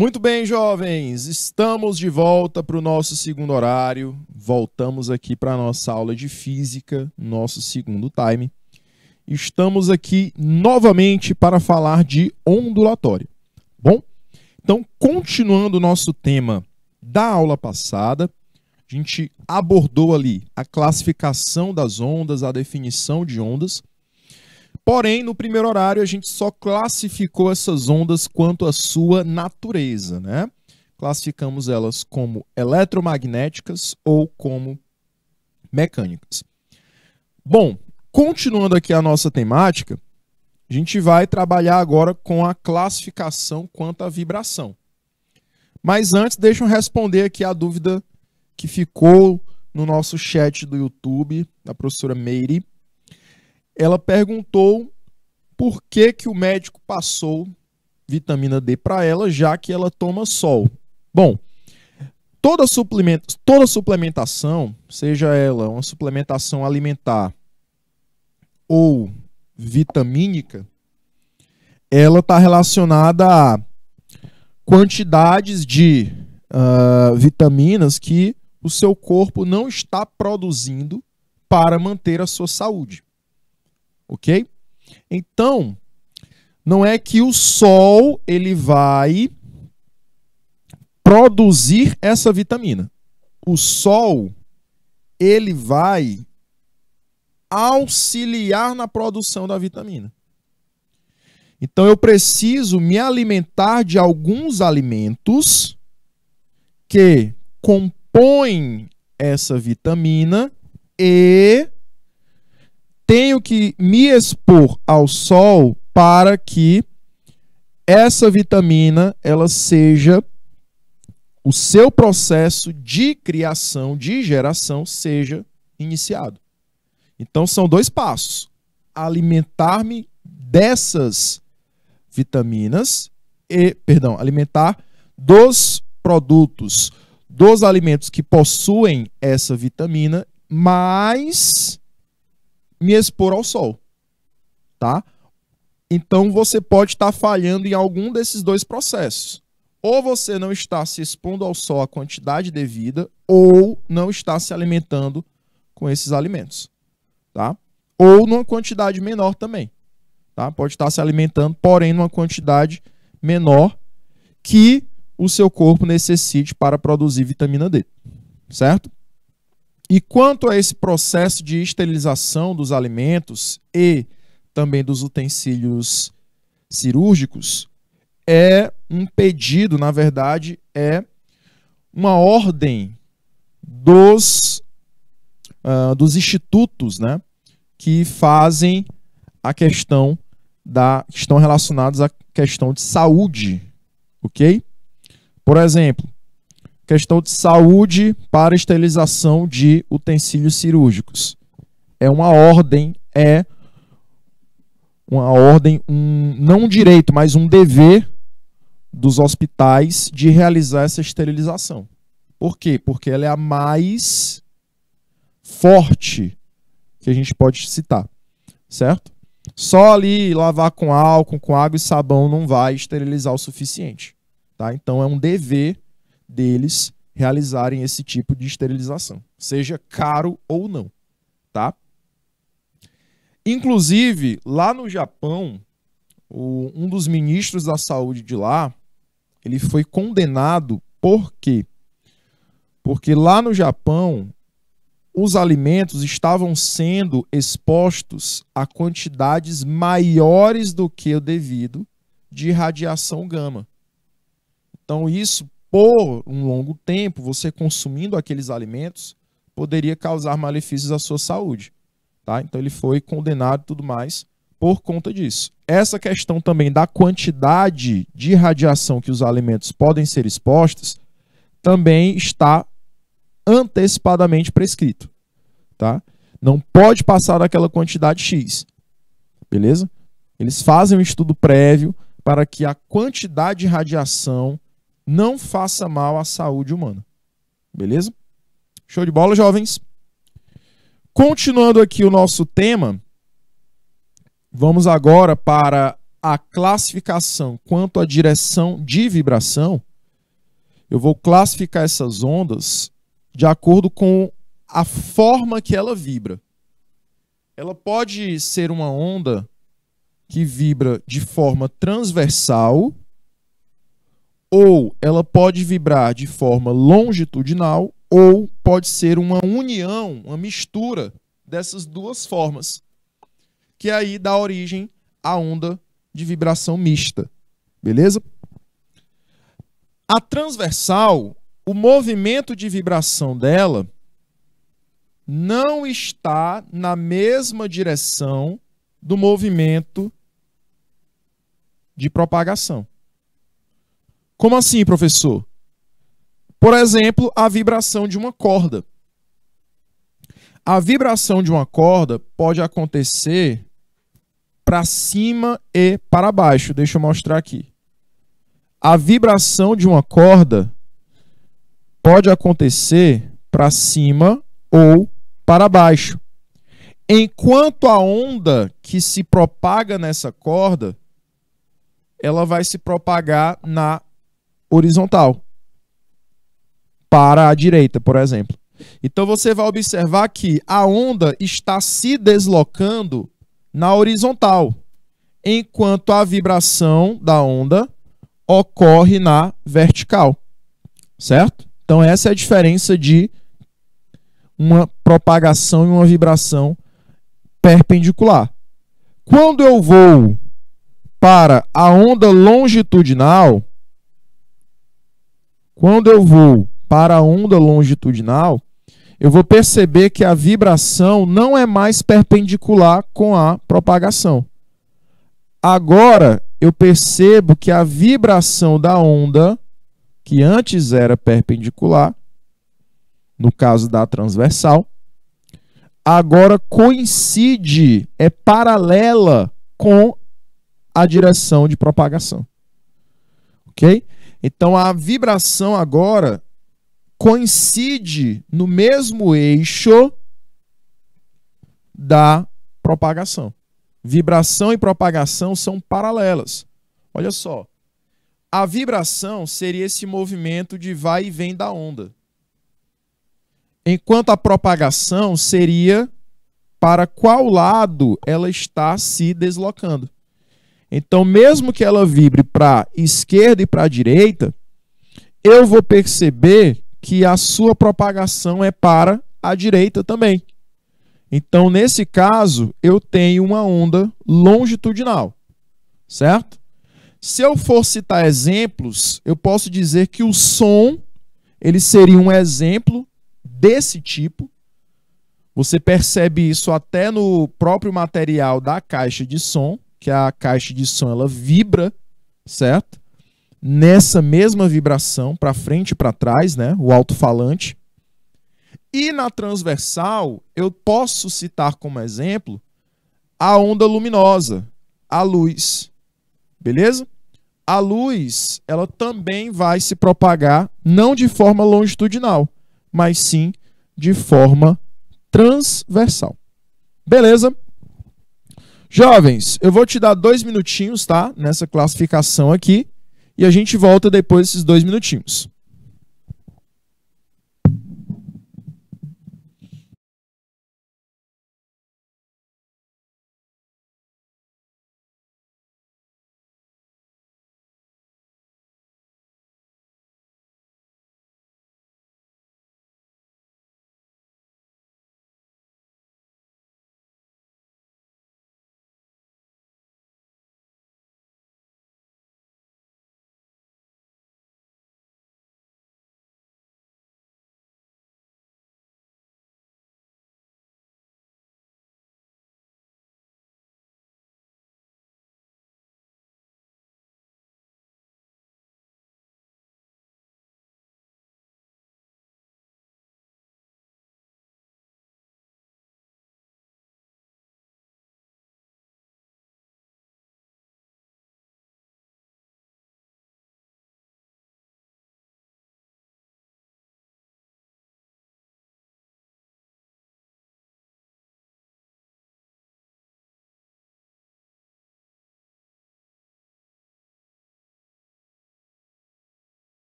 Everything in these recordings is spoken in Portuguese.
Muito bem, jovens, estamos de volta para o nosso segundo horário. Voltamos aqui para a nossa aula de física, nosso segundo time. Estamos aqui novamente para falar de ondulatório. Bom, então, continuando o nosso tema da aula passada, a gente abordou ali a classificação das ondas, a definição de ondas, Porém, no primeiro horário, a gente só classificou essas ondas quanto à sua natureza, né? Classificamos elas como eletromagnéticas ou como mecânicas. Bom, continuando aqui a nossa temática, a gente vai trabalhar agora com a classificação quanto à vibração. Mas antes, deixa eu responder aqui a dúvida que ficou no nosso chat do YouTube, da professora Meire ela perguntou por que, que o médico passou vitamina D para ela, já que ela toma sol. Bom, toda, toda suplementação, seja ela uma suplementação alimentar ou vitamínica, ela está relacionada a quantidades de uh, vitaminas que o seu corpo não está produzindo para manter a sua saúde ok? Então, não é que o sol ele vai produzir essa vitamina. O sol ele vai auxiliar na produção da vitamina. Então eu preciso me alimentar de alguns alimentos que compõem essa vitamina e tenho que me expor ao sol para que essa vitamina ela seja o seu processo de criação, de geração seja iniciado. Então são dois passos: alimentar-me dessas vitaminas e, perdão, alimentar dos produtos, dos alimentos que possuem essa vitamina, mais me expor ao sol, tá? Então você pode estar tá falhando em algum desses dois processos. Ou você não está se expondo ao sol a quantidade devida, ou não está se alimentando com esses alimentos, tá? Ou numa quantidade menor também, tá? Pode estar tá se alimentando, porém numa quantidade menor que o seu corpo necessite para produzir vitamina D, certo? E quanto a esse processo de esterilização dos alimentos e também dos utensílios cirúrgicos, é um pedido, na verdade, é uma ordem dos, uh, dos institutos né, que fazem a questão da. que estão relacionados à questão de saúde. Ok? Por exemplo, Questão de saúde para esterilização de utensílios cirúrgicos. É uma ordem, é uma ordem, um, não um direito, mas um dever dos hospitais de realizar essa esterilização. Por quê? Porque ela é a mais forte que a gente pode citar, certo? Só ali lavar com álcool, com água e sabão não vai esterilizar o suficiente, tá? Então é um dever deles realizarem esse tipo de esterilização, seja caro ou não, tá? Inclusive, lá no Japão, o, um dos ministros da saúde de lá, ele foi condenado por quê? Porque lá no Japão, os alimentos estavam sendo expostos a quantidades maiores do que o devido de radiação gama. Então, isso por um longo tempo, você consumindo aqueles alimentos, poderia causar malefícios à sua saúde. Tá? Então ele foi condenado e tudo mais por conta disso. Essa questão também da quantidade de radiação que os alimentos podem ser expostos também está antecipadamente prescrito, tá? Não pode passar daquela quantidade X. Beleza? Eles fazem um estudo prévio para que a quantidade de radiação não faça mal à saúde humana. Beleza? Show de bola, jovens? Continuando aqui o nosso tema, vamos agora para a classificação quanto à direção de vibração. Eu vou classificar essas ondas de acordo com a forma que ela vibra. Ela pode ser uma onda que vibra de forma transversal, ou ela pode vibrar de forma longitudinal, ou pode ser uma união, uma mistura dessas duas formas, que é aí dá origem à onda de vibração mista. Beleza? A transversal, o movimento de vibração dela não está na mesma direção do movimento de propagação. Como assim, professor? Por exemplo, a vibração de uma corda. A vibração de uma corda pode acontecer para cima e para baixo. Deixa eu mostrar aqui. A vibração de uma corda pode acontecer para cima ou para baixo. Enquanto a onda que se propaga nessa corda, ela vai se propagar na horizontal para a direita, por exemplo. Então você vai observar que a onda está se deslocando na horizontal, enquanto a vibração da onda ocorre na vertical. Certo? Então essa é a diferença de uma propagação e uma vibração perpendicular. Quando eu vou para a onda longitudinal, quando eu vou para a onda longitudinal, eu vou perceber que a vibração não é mais perpendicular com a propagação. Agora eu percebo que a vibração da onda, que antes era perpendicular, no caso da transversal, agora coincide, é paralela com a direção de propagação. Ok? Então a vibração agora coincide no mesmo eixo da propagação. Vibração e propagação são paralelas. Olha só. A vibração seria esse movimento de vai e vem da onda. Enquanto a propagação seria para qual lado ela está se deslocando. Então, mesmo que ela vibre para esquerda e para direita, eu vou perceber que a sua propagação é para a direita também. Então, nesse caso, eu tenho uma onda longitudinal, certo? Se eu for citar exemplos, eu posso dizer que o som ele seria um exemplo desse tipo. Você percebe isso até no próprio material da caixa de som que a caixa de som ela vibra, certo? Nessa mesma vibração, para frente e para trás, né? O alto-falante. E na transversal, eu posso citar como exemplo a onda luminosa, a luz. Beleza? A luz, ela também vai se propagar não de forma longitudinal, mas sim de forma transversal. Beleza? Jovens, eu vou te dar dois minutinhos, tá? Nessa classificação aqui. E a gente volta depois desses dois minutinhos.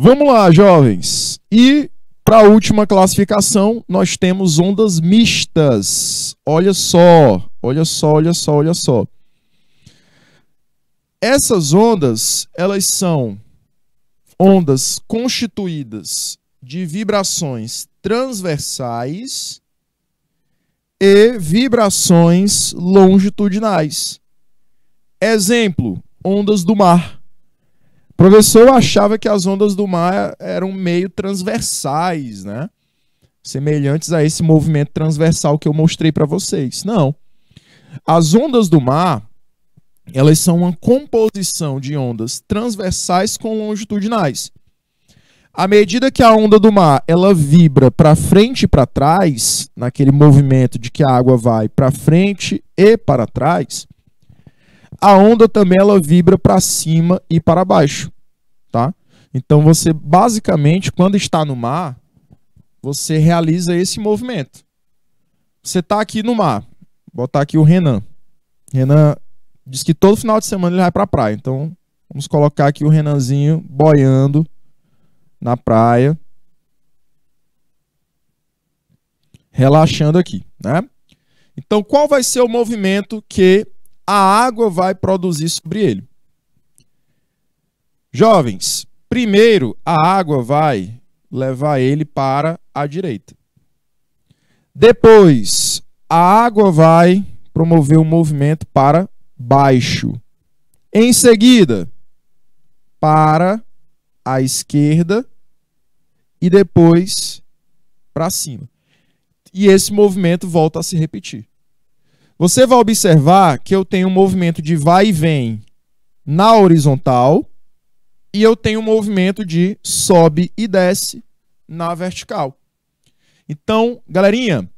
Vamos lá, jovens. E para a última classificação, nós temos ondas mistas. Olha só, olha só, olha só, olha só. Essas ondas, elas são ondas constituídas de vibrações transversais e vibrações longitudinais. Exemplo, ondas do mar. O professor achava que as ondas do mar eram meio transversais, né? Semelhantes a esse movimento transversal que eu mostrei para vocês. Não. As ondas do mar, elas são uma composição de ondas transversais com longitudinais. À medida que a onda do mar, ela vibra para frente e para trás, naquele movimento de que a água vai para frente e para trás, a onda também ela vibra para cima e para baixo, tá? Então você basicamente quando está no mar, você realiza esse movimento. Você está aqui no mar. Vou botar aqui o Renan. Renan diz que todo final de semana ele vai para a praia. Então vamos colocar aqui o Renanzinho boiando na praia. Relaxando aqui, né? Então qual vai ser o movimento que a água vai produzir sobre ele. Jovens, primeiro a água vai levar ele para a direita. Depois, a água vai promover um movimento para baixo. Em seguida, para a esquerda e depois para cima. E esse movimento volta a se repetir. Você vai observar que eu tenho um movimento de vai e vem na horizontal e eu tenho um movimento de sobe e desce na vertical. Então, galerinha,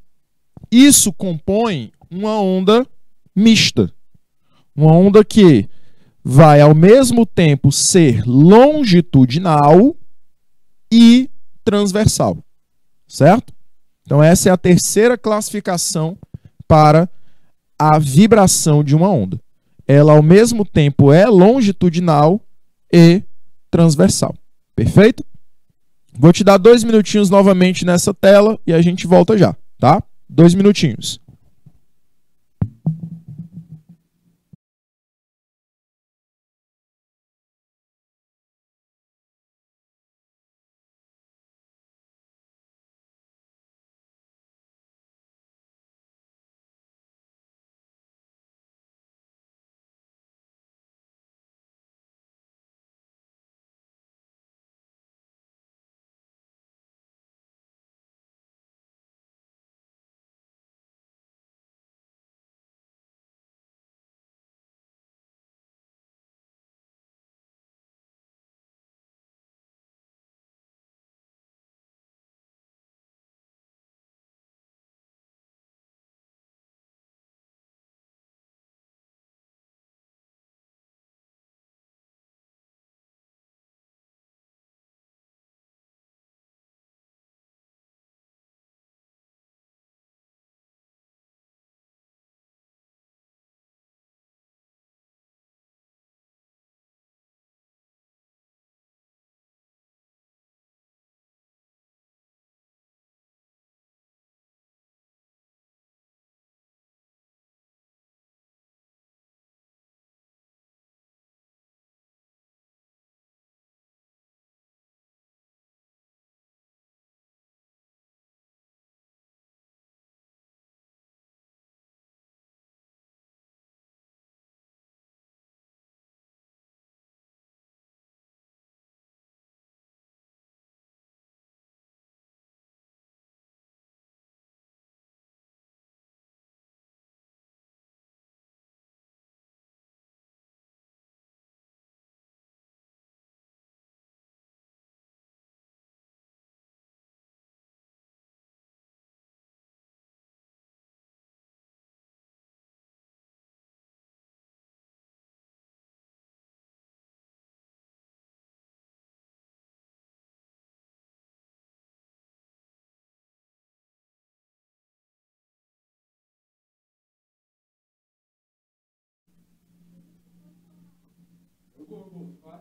isso compõe uma onda mista. Uma onda que vai ao mesmo tempo ser longitudinal e transversal, certo? Então essa é a terceira classificação para a vibração de uma onda. Ela ao mesmo tempo é longitudinal e transversal. Perfeito? Vou te dar dois minutinhos novamente nessa tela e a gente volta já, tá? Dois minutinhos. faz?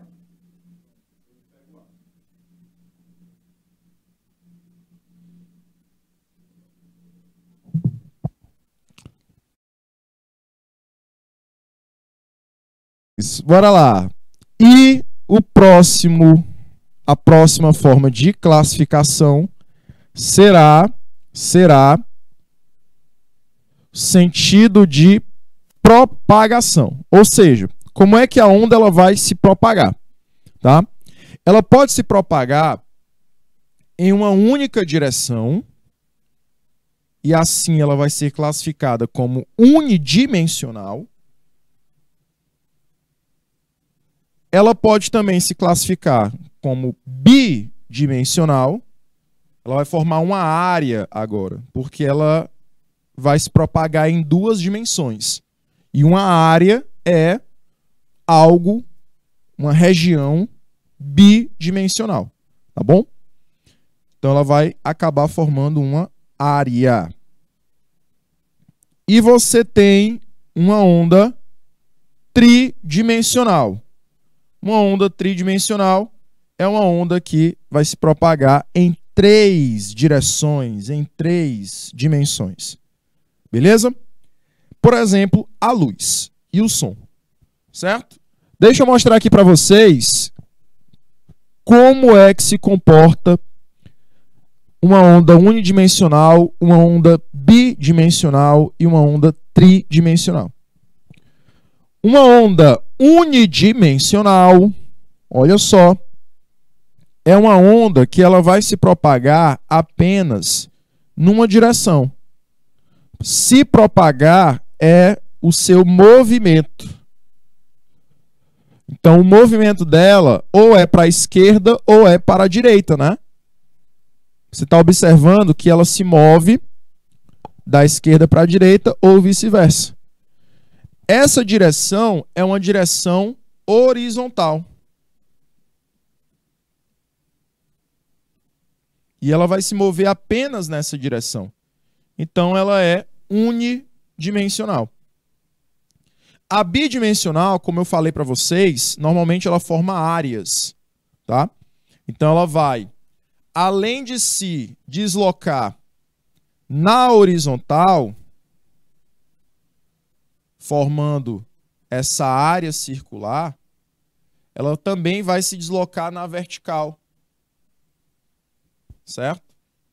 pega bora lá. E o próximo, a próxima forma de classificação será será sentido de propagação, ou seja, como é que a onda ela vai se propagar? Tá? Ela pode se propagar em uma única direção e assim ela vai ser classificada como unidimensional. Ela pode também se classificar como bidimensional. Ela vai formar uma área agora, porque ela vai se propagar em duas dimensões. E uma área é algo, uma região bidimensional, tá bom? Então ela vai acabar formando uma área. E você tem uma onda tridimensional. Uma onda tridimensional é uma onda que vai se propagar em três direções, em três dimensões. Beleza? Por exemplo, a luz e o som. Certo? Deixa eu mostrar aqui para vocês como é que se comporta uma onda unidimensional, uma onda bidimensional e uma onda tridimensional. Uma onda unidimensional, olha só, é uma onda que ela vai se propagar apenas numa direção. Se propagar é o seu movimento. Então o movimento dela ou é para a esquerda ou é para a direita, né? Você está observando que ela se move da esquerda para a direita ou vice-versa. Essa direção é uma direção horizontal. E ela vai se mover apenas nessa direção. Então ela é unidimensional. A bidimensional, como eu falei para vocês, normalmente ela forma áreas, tá? Então ela vai, além de se deslocar na horizontal, formando essa área circular, ela também vai se deslocar na vertical, certo?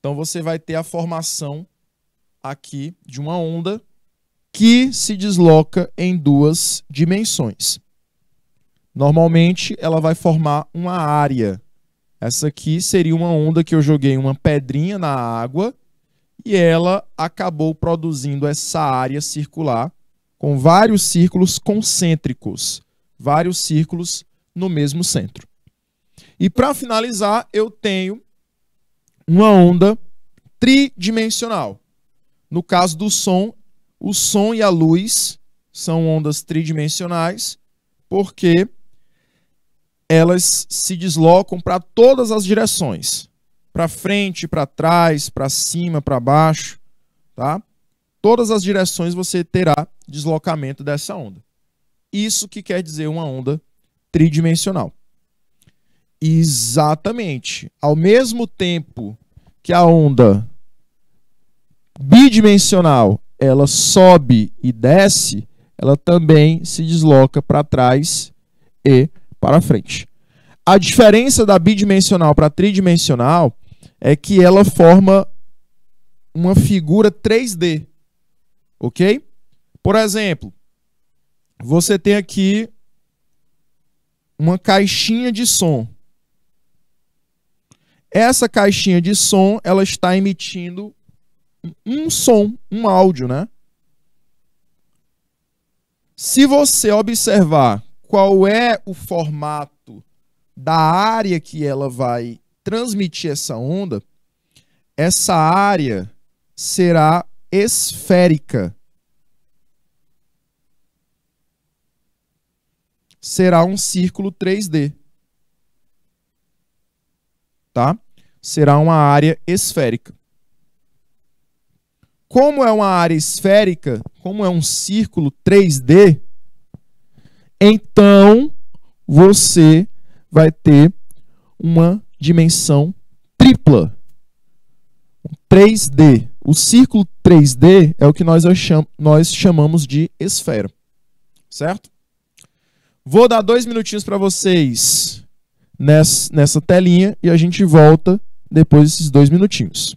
Então você vai ter a formação aqui de uma onda que se desloca em duas dimensões. Normalmente ela vai formar uma área. Essa aqui seria uma onda que eu joguei uma pedrinha na água e ela acabou produzindo essa área circular com vários círculos concêntricos, vários círculos no mesmo centro. E para finalizar, eu tenho uma onda tridimensional. No caso do som, o som e a luz são ondas tridimensionais porque elas se deslocam para todas as direções, para frente, para trás, para cima, para baixo, tá? Todas as direções você terá deslocamento dessa onda. Isso que quer dizer uma onda tridimensional. Exatamente. Ao mesmo tempo que a onda bidimensional ela sobe e desce, ela também se desloca para trás e para frente. A diferença da bidimensional para tridimensional é que ela forma uma figura 3D. OK? Por exemplo, você tem aqui uma caixinha de som. Essa caixinha de som, ela está emitindo um som, um áudio, né? Se você observar qual é o formato da área que ela vai transmitir essa onda, essa área será esférica. Será um círculo 3D. Tá? Será uma área esférica como é uma área esférica, como é um círculo 3D, então você vai ter uma dimensão tripla. 3D. O círculo 3D é o que nós, nós chamamos de esfera. Certo? Vou dar dois minutinhos para vocês nessa, nessa telinha e a gente volta depois desses dois minutinhos.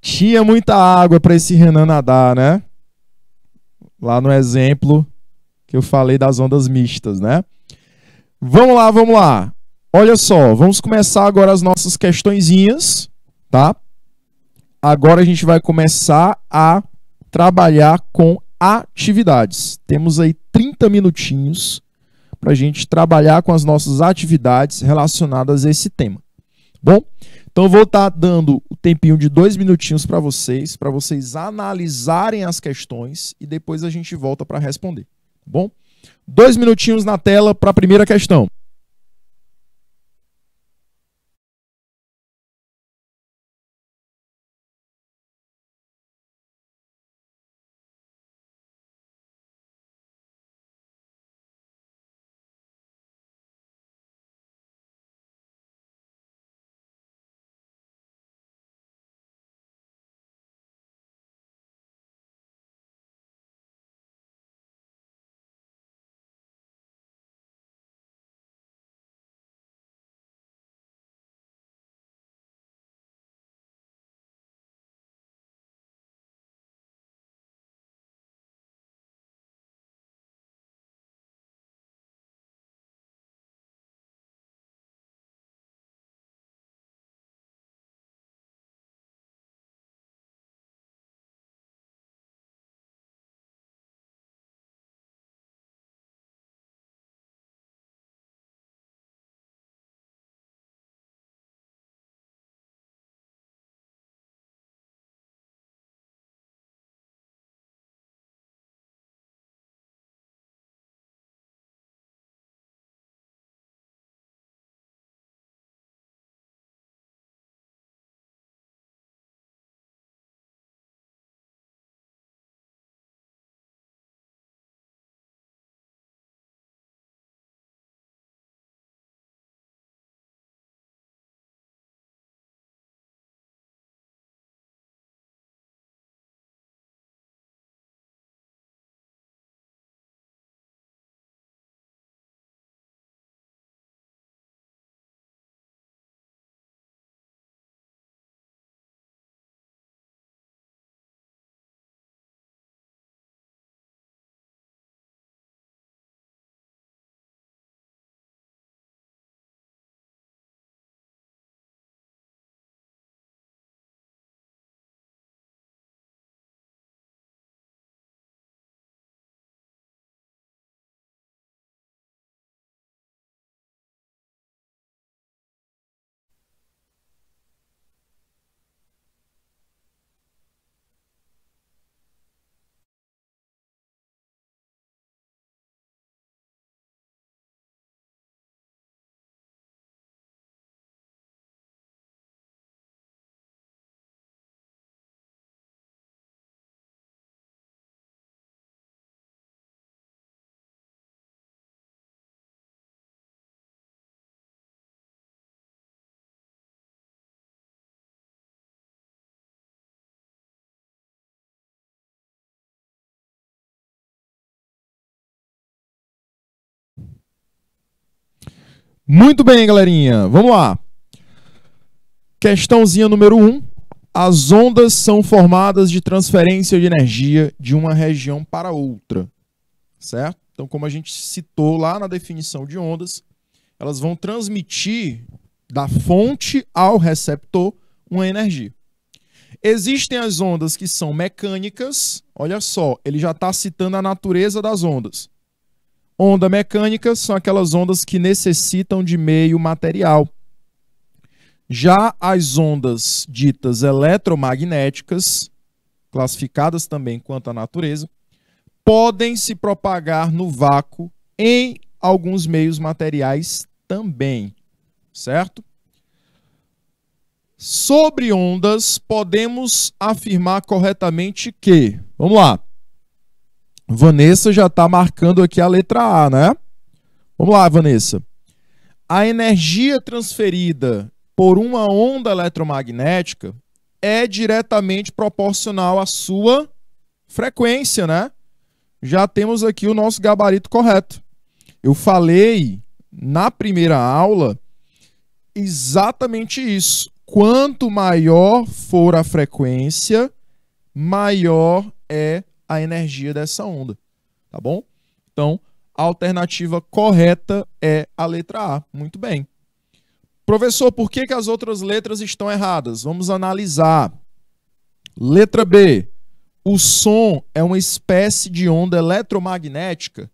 Tinha muita água para esse Renan nadar, né? Lá no exemplo que eu falei das ondas mistas, né? Vamos lá, vamos lá. Olha só, vamos começar agora as nossas questõezinhas, tá? Agora a gente vai começar a trabalhar com atividades. Temos aí 30 minutinhos para a gente trabalhar com as nossas atividades relacionadas a esse tema. Bom, então eu vou estar tá dando o tempinho de dois minutinhos para vocês, para vocês analisarem as questões e depois a gente volta para responder. Tá bom? Dois minutinhos na tela para a primeira questão. Muito bem, galerinha. Vamos lá. Questãozinha número 1. Um. As ondas são formadas de transferência de energia de uma região para outra, certo? Então, como a gente citou lá na definição de ondas, elas vão transmitir da fonte ao receptor uma energia. Existem as ondas que são mecânicas, olha só, ele já está citando a natureza das ondas. Onda mecânica são aquelas ondas que necessitam de meio material. Já as ondas ditas eletromagnéticas, classificadas também quanto à natureza, podem se propagar no vácuo em alguns meios materiais também, certo? Sobre ondas, podemos afirmar corretamente que, vamos lá, Vanessa já está marcando aqui a letra A, né? Vamos lá, Vanessa. A energia transferida por uma onda eletromagnética é diretamente proporcional à sua frequência, né? Já temos aqui o nosso gabarito correto. Eu falei na primeira aula exatamente isso. Quanto maior for a frequência, maior é a energia dessa onda, tá bom? Então, a alternativa correta é a letra A. Muito bem. Professor, por que, que as outras letras estão erradas? Vamos analisar. Letra B. O som é uma espécie de onda eletromagnética?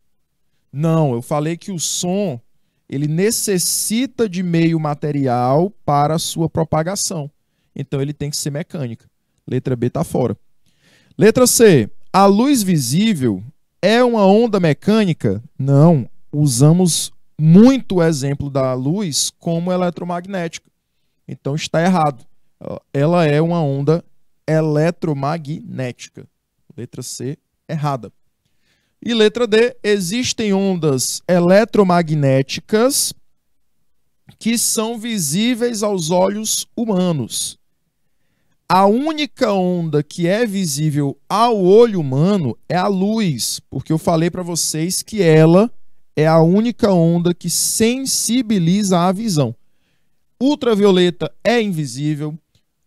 Não, eu falei que o som ele necessita de meio material para a sua propagação. Então ele tem que ser mecânica. Letra B está fora. Letra C. A luz visível é uma onda mecânica? Não. Usamos muito o exemplo da luz como eletromagnética. Então está errado. Ela é uma onda eletromagnética. Letra C, errada. E letra D, existem ondas eletromagnéticas que são visíveis aos olhos humanos. A única onda que é visível ao olho humano é a luz, porque eu falei para vocês que ela é a única onda que sensibiliza a visão. Ultravioleta é invisível,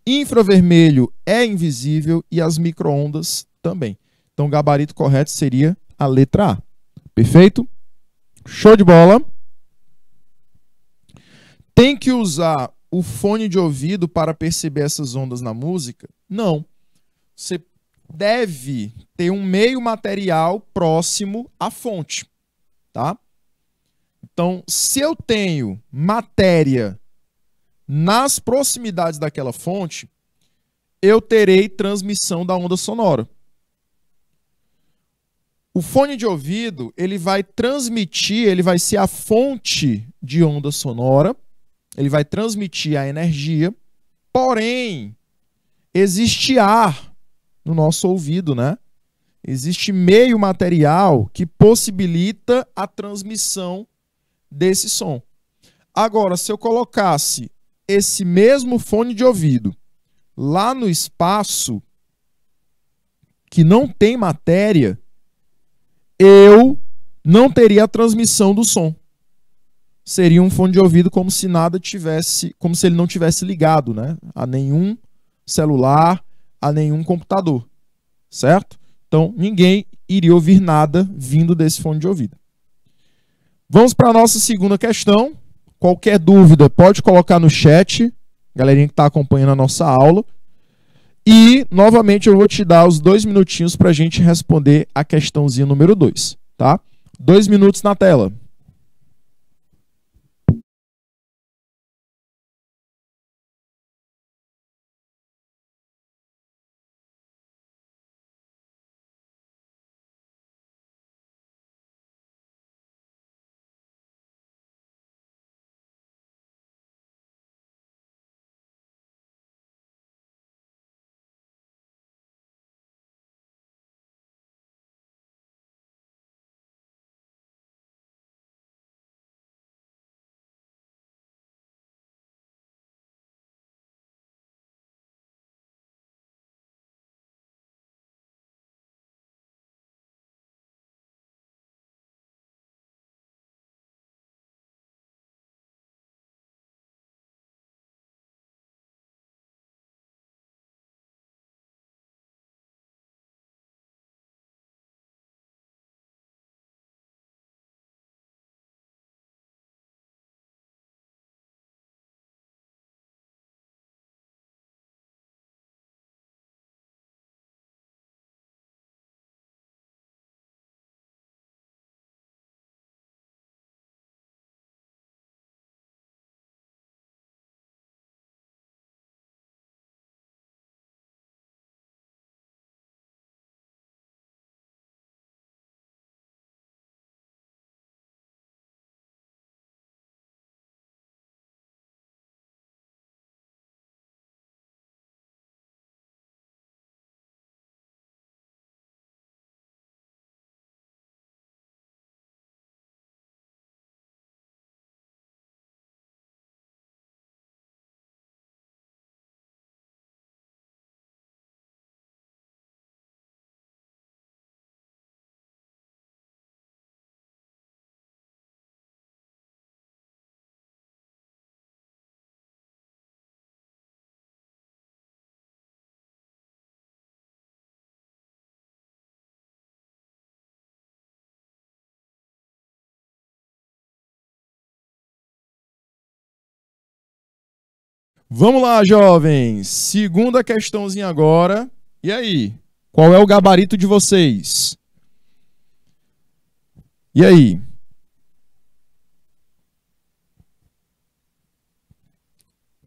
infravermelho é invisível e as microondas também. Então o gabarito correto seria a letra A. Perfeito? Show de bola. Tem que usar o fone de ouvido para perceber essas ondas na música? Não. Você deve ter um meio material próximo à fonte, tá? Então, se eu tenho matéria nas proximidades daquela fonte, eu terei transmissão da onda sonora. O fone de ouvido, ele vai transmitir, ele vai ser a fonte de onda sonora ele vai transmitir a energia, porém, existe ar no nosso ouvido, né? Existe meio material que possibilita a transmissão desse som. Agora, se eu colocasse esse mesmo fone de ouvido lá no espaço que não tem matéria, eu não teria a transmissão do som seria um fone de ouvido como se nada tivesse, como se ele não tivesse ligado, né, a nenhum celular, a nenhum computador, certo? Então ninguém iria ouvir nada vindo desse fone de ouvido. Vamos para a nossa segunda questão. Qualquer dúvida pode colocar no chat, galerinha que está acompanhando a nossa aula. E, novamente, eu vou te dar os dois minutinhos para a gente responder a questãozinha número 2, tá? Dois minutos na tela. Vamos lá, jovens. Segunda questãozinha agora. E aí? Qual é o gabarito de vocês? E aí?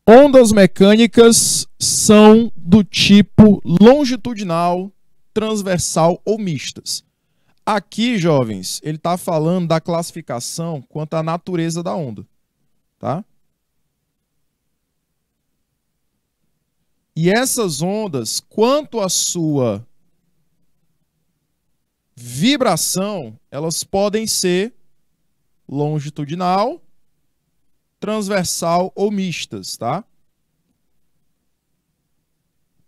Ondas mecânicas são do tipo longitudinal, transversal ou mistas. Aqui, jovens, ele está falando da classificação quanto à natureza da onda. Tá? E essas ondas, quanto à sua vibração, elas podem ser longitudinal, transversal ou mistas, tá?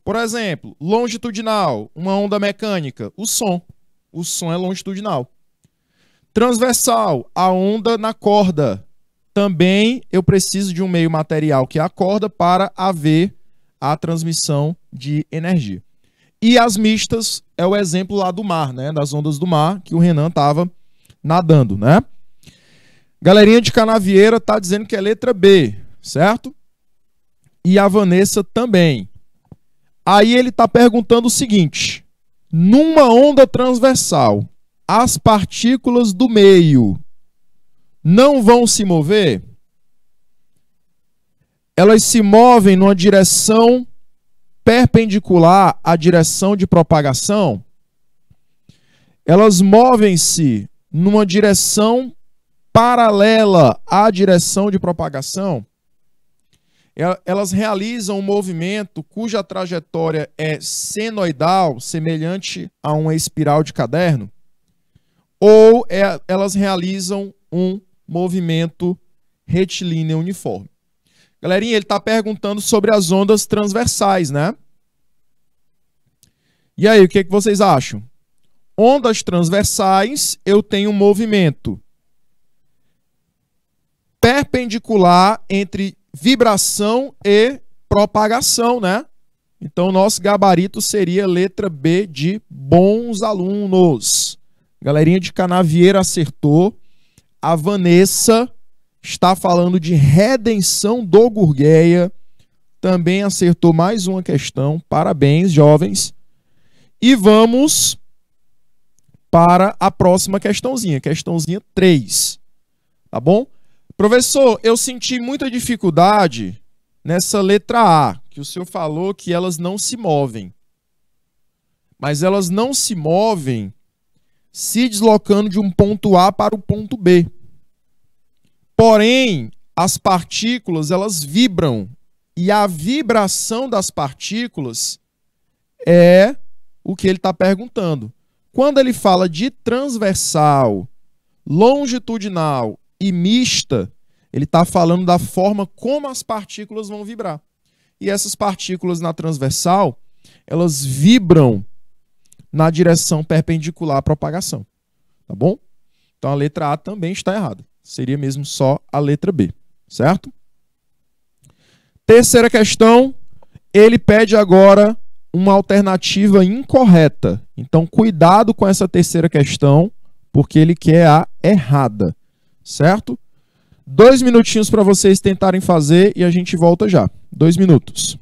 Por exemplo, longitudinal, uma onda mecânica, o som. O som é longitudinal. Transversal, a onda na corda. Também eu preciso de um meio material que é a corda para haver a transmissão de energia. E as mistas é o exemplo lá do mar, né? Das ondas do mar que o Renan estava nadando, né? Galerinha de Canavieira tá dizendo que é letra B, certo? E a Vanessa também. Aí ele tá perguntando o seguinte: numa onda transversal, as partículas do meio não vão se mover? elas se movem numa direção perpendicular à direção de propagação, elas movem-se numa direção paralela à direção de propagação, elas realizam um movimento cuja trajetória é senoidal, semelhante a uma espiral de caderno, ou é, elas realizam um movimento retilíneo uniforme. Galerinha, ele está perguntando sobre as ondas transversais, né? E aí, o que, é que vocês acham? Ondas transversais, eu tenho um movimento perpendicular entre vibração e propagação, né? Então, nosso gabarito seria letra B de bons alunos. Galerinha de Canavieira acertou. A Vanessa está falando de redenção do Gurgueia. Também acertou mais uma questão. Parabéns, jovens. E vamos para a próxima questãozinha, questãozinha 3. Tá bom? Professor, eu senti muita dificuldade nessa letra A, que o senhor falou que elas não se movem. Mas elas não se movem se deslocando de um ponto A para o ponto B. Porém, as partículas elas vibram e a vibração das partículas é o que ele está perguntando. Quando ele fala de transversal, longitudinal e mista, ele está falando da forma como as partículas vão vibrar. E essas partículas na transversal, elas vibram na direção perpendicular à propagação. Tá bom? Então a letra A também está errada. Seria mesmo só a letra B, certo? Terceira questão, ele pede agora uma alternativa incorreta. Então, cuidado com essa terceira questão, porque ele quer a errada, certo? Dois minutinhos para vocês tentarem fazer e a gente volta já. Dois minutos.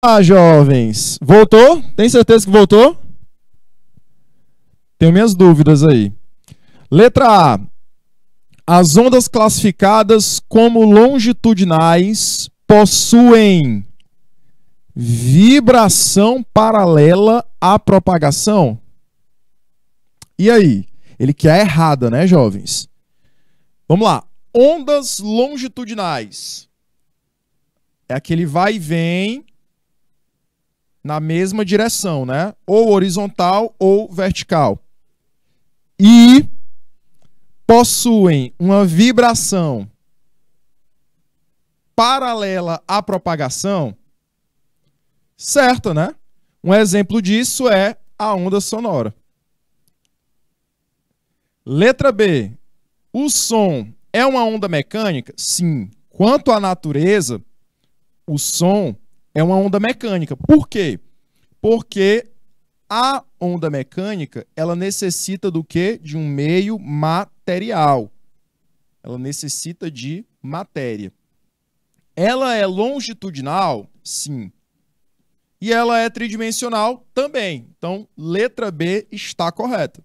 Ah, jovens. Voltou? Tem certeza que voltou? Tenho minhas dúvidas aí. Letra A. As ondas classificadas como longitudinais possuem vibração paralela à propagação? E aí? Ele quer é errada, né, jovens? Vamos lá. Ondas longitudinais. É aquele vai e vem na mesma direção, né? Ou horizontal ou vertical. E possuem uma vibração paralela à propagação certa, né? Um exemplo disso é a onda sonora. Letra B. O som é uma onda mecânica? Sim. Quanto à natureza, o som é uma onda mecânica. Por quê? Porque a onda mecânica, ela necessita do quê? De um meio material. Ela necessita de matéria. Ela é longitudinal? Sim. E ela é tridimensional também. Então, letra B está correta.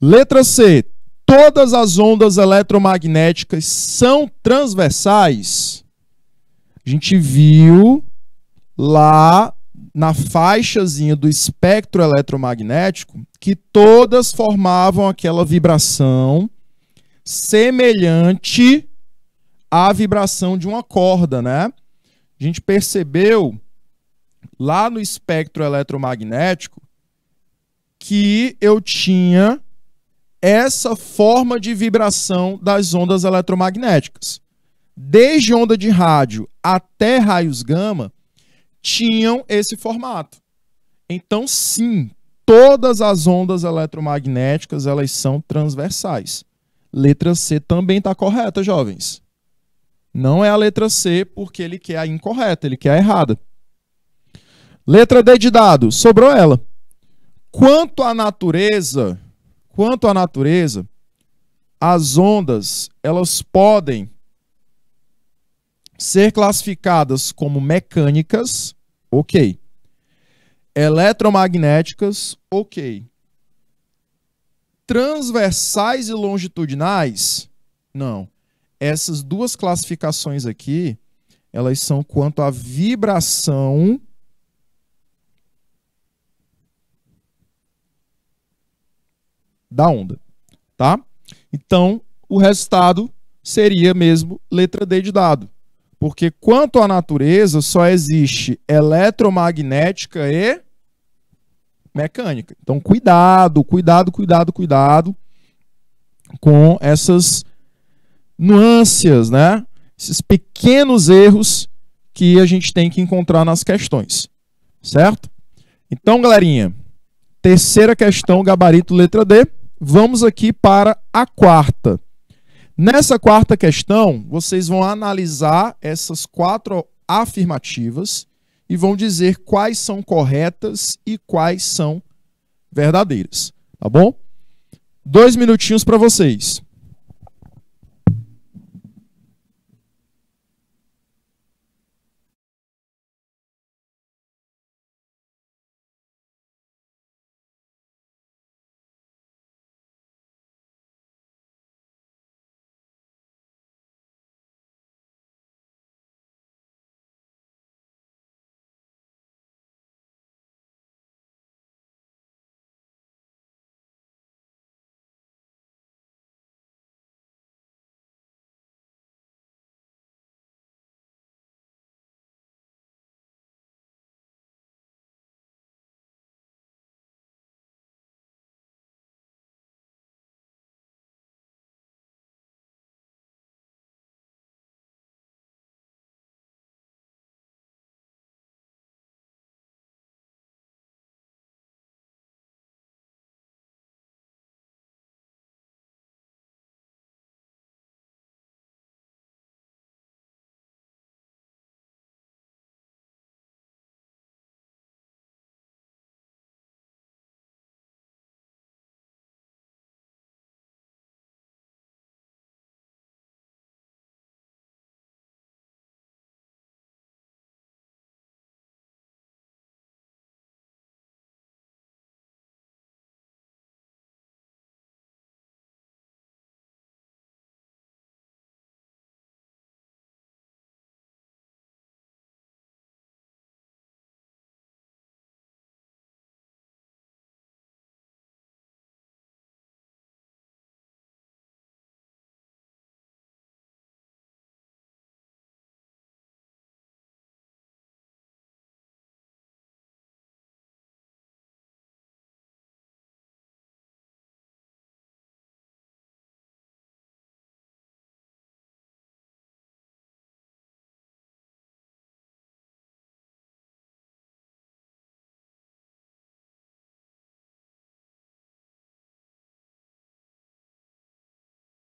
Letra C. Todas as ondas eletromagnéticas são transversais? A gente viu lá na faixazinha do espectro eletromagnético que todas formavam aquela vibração semelhante à vibração de uma corda, né? A gente percebeu lá no espectro eletromagnético que eu tinha essa forma de vibração das ondas eletromagnéticas desde onda de rádio até raios gama, tinham esse formato. Então, sim, todas as ondas eletromagnéticas elas são transversais. Letra C também está correta, jovens. Não é a letra C porque ele quer a incorreta, ele quer a errada. Letra D de dado, sobrou ela. Quanto à natureza, quanto à natureza, as ondas, elas podem ser classificadas como mecânicas, ok. Eletromagnéticas, ok. Transversais e longitudinais, não. Essas duas classificações aqui, elas são quanto à vibração da onda, tá? Então, o resultado seria mesmo letra D de dado. Porque quanto à natureza, só existe eletromagnética e mecânica. Então, cuidado, cuidado, cuidado, cuidado com essas nuances, né? Esses pequenos erros que a gente tem que encontrar nas questões, certo? Então, galerinha, terceira questão, gabarito letra D. Vamos aqui para a quarta. Nessa quarta questão, vocês vão analisar essas quatro afirmativas e vão dizer quais são corretas e quais são verdadeiras, tá bom? Dois minutinhos para vocês.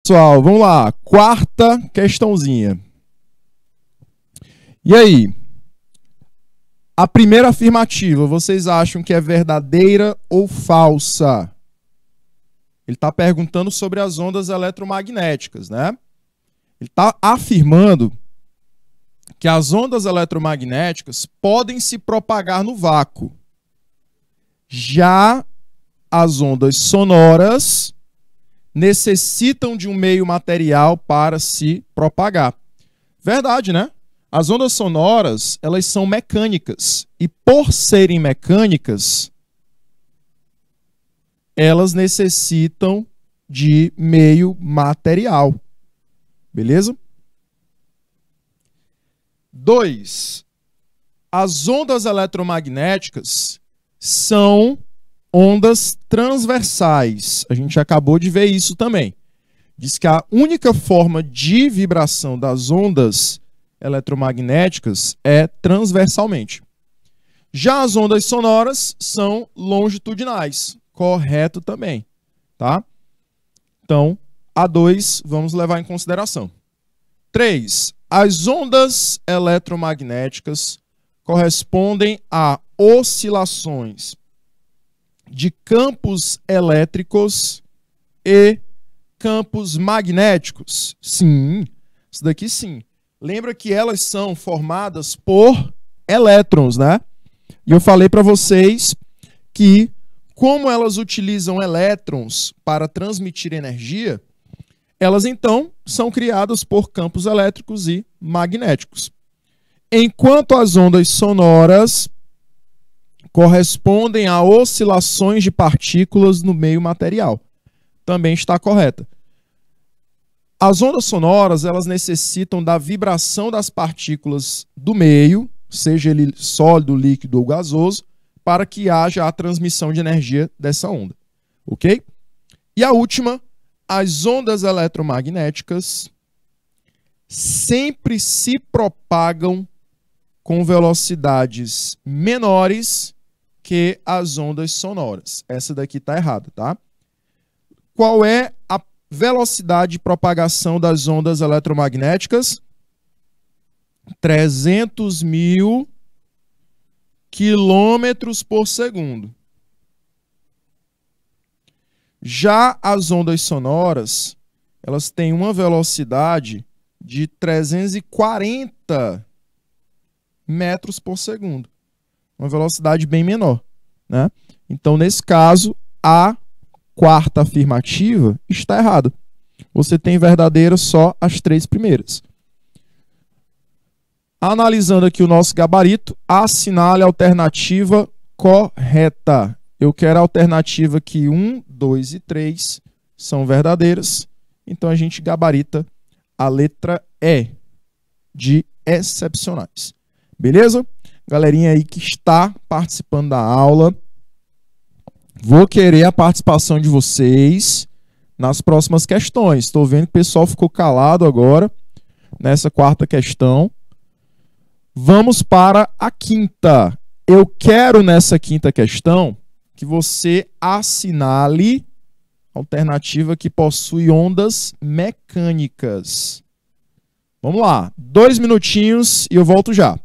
pessoal, vamos lá. Quarta questãozinha. E aí? A primeira afirmativa, vocês acham que é verdadeira ou falsa? Ele está perguntando sobre as ondas eletromagnéticas, né? Ele está afirmando que as ondas eletromagnéticas podem se propagar no vácuo. Já as ondas sonoras necessitam de um meio material para se propagar. Verdade, né? As ondas sonoras, elas são mecânicas e por serem mecânicas, elas necessitam de meio material. Beleza? 2. As ondas eletromagnéticas são ondas transversais. A gente acabou de ver isso também. Diz que a única forma de vibração das ondas eletromagnéticas é transversalmente. Já as ondas sonoras são longitudinais, correto também, tá? Então, a 2 vamos levar em consideração. 3. As ondas eletromagnéticas correspondem a oscilações de campos elétricos e campos magnéticos. Sim, isso daqui sim. Lembra que elas são formadas por elétrons, né? E eu falei para vocês que como elas utilizam elétrons para transmitir energia, elas então são criadas por campos elétricos e magnéticos. Enquanto as ondas sonoras correspondem a oscilações de partículas no meio material. Também está correta. As ondas sonoras, elas necessitam da vibração das partículas do meio, seja ele sólido, líquido ou gasoso, para que haja a transmissão de energia dessa onda. OK? E a última, as ondas eletromagnéticas sempre se propagam com velocidades menores que as ondas sonoras. Essa daqui está errada, tá? Qual é a velocidade de propagação das ondas eletromagnéticas? 300 mil quilômetros por segundo. Já as ondas sonoras, elas têm uma velocidade de 340 metros por segundo uma velocidade bem menor. Né? Então, nesse caso, a quarta afirmativa está errada. Você tem verdadeira só as três primeiras. Analisando aqui o nosso gabarito, assinale a alternativa correta. Eu quero a alternativa que 1, 2 e 3 são verdadeiras. Então a gente gabarita a letra E de excepcionais. Beleza? galerinha aí que está participando da aula. Vou querer a participação de vocês nas próximas questões. Estou vendo que o pessoal ficou calado agora nessa quarta questão. Vamos para a quinta. Eu quero nessa quinta questão que você assinale alternativa que possui ondas mecânicas. Vamos lá, dois minutinhos e eu volto já.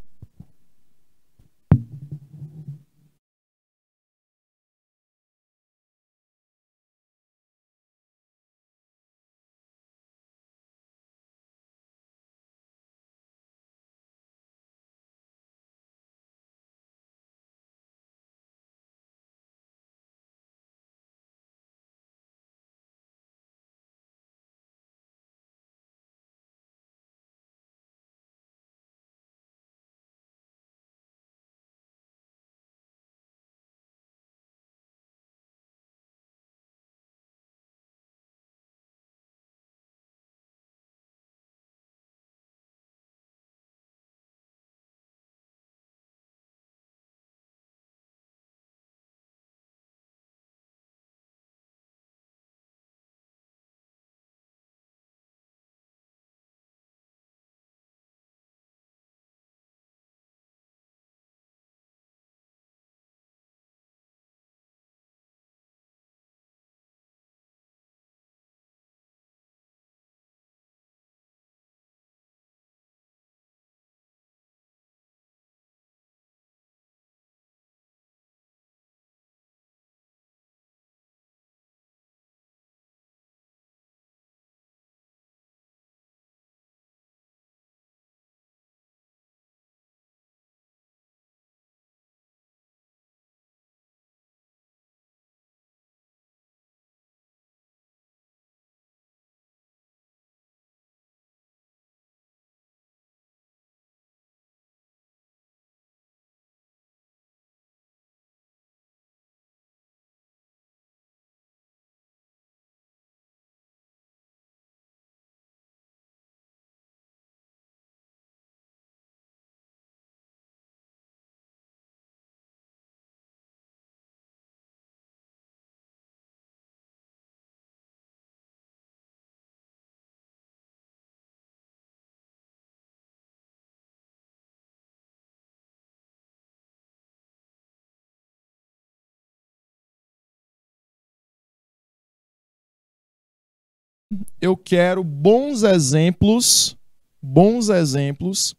eu quero bons exemplos, bons exemplos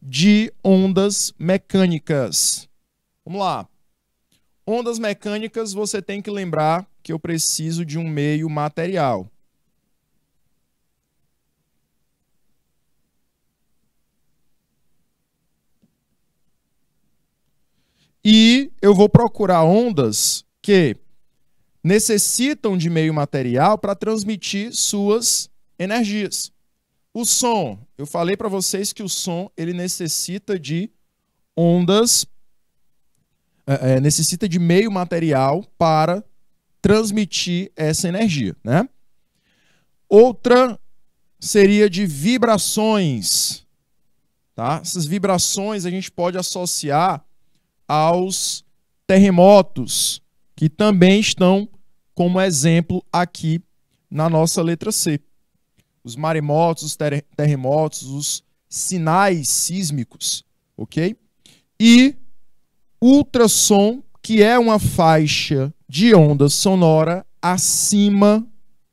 de ondas mecânicas. Vamos lá. Ondas mecânicas, você tem que lembrar que eu preciso de um meio material. E eu vou procurar ondas que necessitam de meio material para transmitir suas energias. O som, eu falei para vocês que o som ele necessita de ondas, é, é, necessita de meio material para transmitir essa energia, né? Outra seria de vibrações, tá? Essas vibrações a gente pode associar aos terremotos, que também estão como exemplo aqui na nossa letra C. Os maremotos, os ter terremotos, os sinais sísmicos, ok? E ultrassom, que é uma faixa de onda sonora acima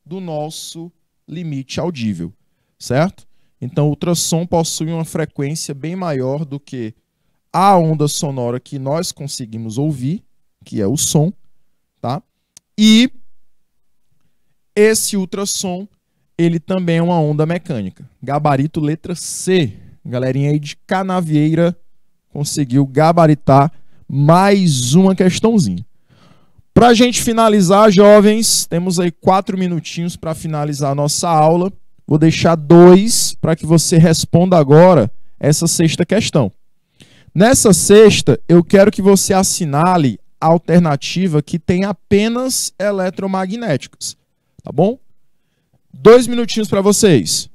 do nosso limite audível, certo? Então, o ultrassom possui uma frequência bem maior do que a onda sonora que nós conseguimos ouvir, que é o som, tá? E esse ultrassom, ele também é uma onda mecânica. Gabarito letra C. Galerinha aí de Canavieira conseguiu gabaritar mais uma questãozinha. Para a gente finalizar, jovens, temos aí quatro minutinhos para finalizar a nossa aula. Vou deixar dois para que você responda agora essa sexta questão. Nessa sexta, eu quero que você assinale alternativa que tem apenas eletromagnéticas, tá bom? Dois minutinhos para vocês.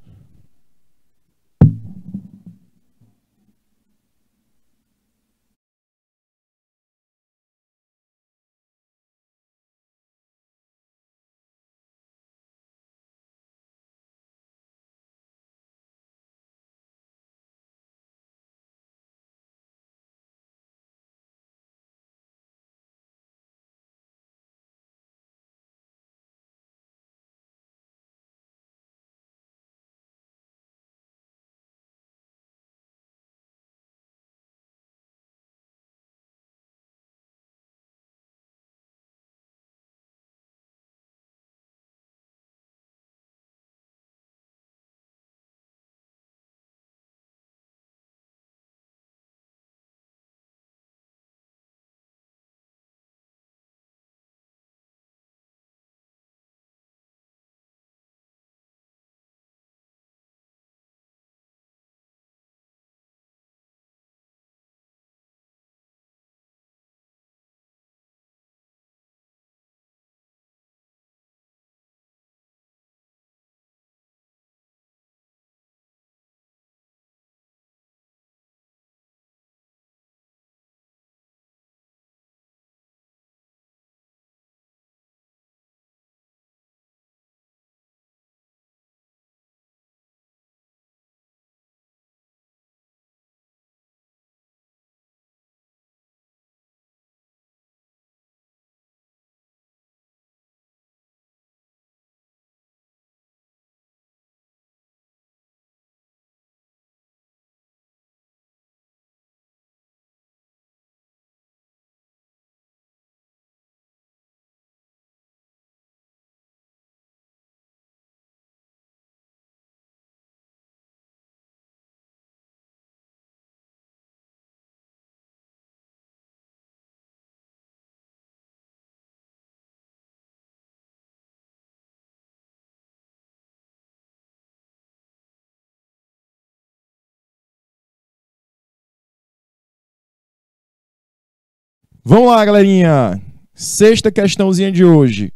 Vamos lá, galerinha. Sexta questãozinha de hoje.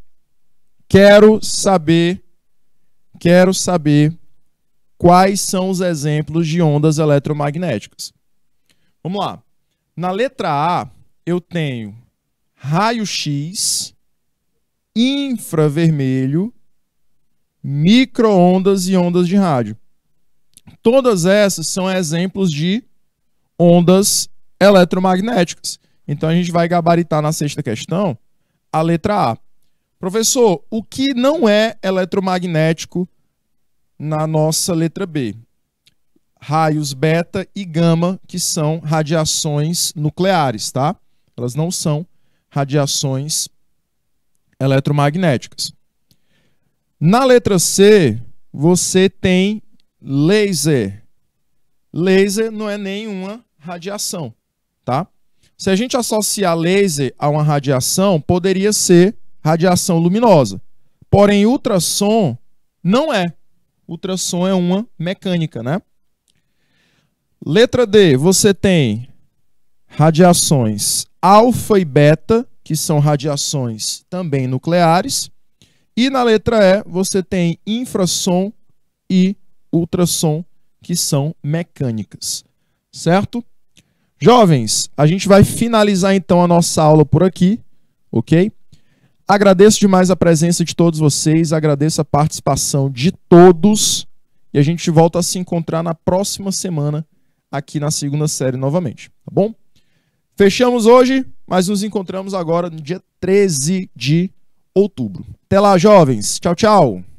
Quero saber, quero saber quais são os exemplos de ondas eletromagnéticas. Vamos lá. Na letra A, eu tenho raio-x, infravermelho, microondas e ondas de rádio. Todas essas são exemplos de ondas eletromagnéticas. Então a gente vai gabaritar na sexta questão a letra A. Professor, o que não é eletromagnético na nossa letra B? Raios beta e gama, que são radiações nucleares, tá? Elas não são radiações eletromagnéticas. Na letra C, você tem laser. Laser não é nenhuma radiação, tá? Se a gente associar laser a uma radiação, poderia ser radiação luminosa. Porém, ultrassom não é. Ultrassom é uma mecânica, né? Letra D, você tem radiações alfa e beta, que são radiações também nucleares. E na letra E, você tem infrassom e ultrassom, que são mecânicas, certo? Jovens, a gente vai finalizar então a nossa aula por aqui, ok? Agradeço demais a presença de todos vocês, agradeço a participação de todos e a gente volta a se encontrar na próxima semana aqui na segunda série novamente, tá bom? Fechamos hoje, mas nos encontramos agora no dia 13 de outubro. Até lá, jovens. Tchau, tchau.